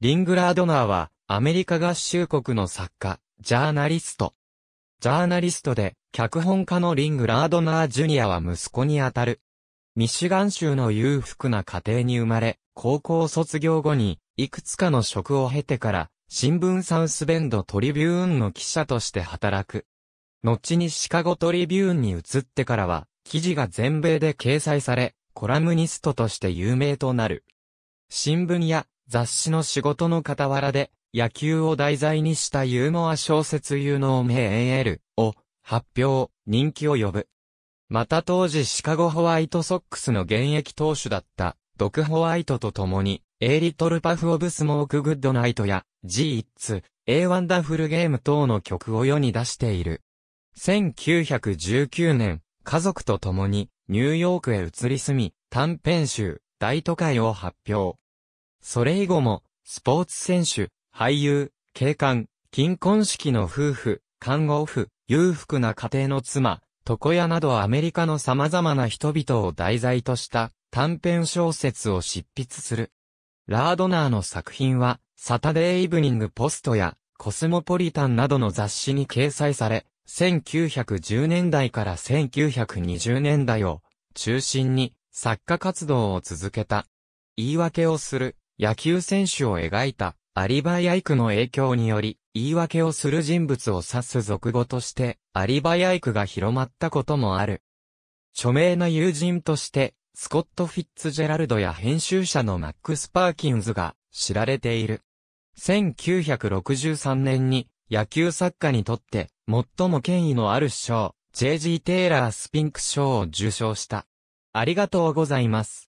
リングラードナーは、アメリカ合衆国の作家、ジャーナリスト。ジャーナリストで、脚本家のリングラードナー・ジュニアは息子にあたる。ミシガン州の裕福な家庭に生まれ、高校卒業後に、いくつかの職を経てから、新聞サウスベンドトリビューンの記者として働く。後にシカゴトリビューンに移ってからは、記事が全米で掲載され、コラムニストとして有名となる。新聞や雑誌の仕事の傍らで、野球を題材にしたユーモア小説ユーーメ名 AL を発表、人気を呼ぶ。また当時シカゴホワイトソックスの現役投手だった、ドクホワイトと共に、A リトルパフオブスモークグッドナイトや、G i ッツ、A ワンダフルゲーム等の曲を世に出している。1919年、家族と共に、ニューヨークへ移り住み、短編集、大都会を発表。それ以後も、スポーツ選手、俳優、警官、金婚式の夫婦、看護婦、裕福な家庭の妻、床屋などアメリカの様々な人々を題材とした短編小説を執筆する。ラードナーの作品は、サタデーイブニングポストや、コスモポリタンなどの雑誌に掲載され、1910年代から1920年代を中心に作家活動を続けた。言い訳をする野球選手を描いたアリバイアイクの影響により、言い訳をする人物を指す俗語として、アリバイアイクが広まったこともある。著名な友人として、スコット・フィッツジェラルドや編集者のマックス・パーキンズが知られている。1963年に野球作家にとって最も権威のある賞、J.G. テイラー・スピンク賞を受賞した。ありがとうございます。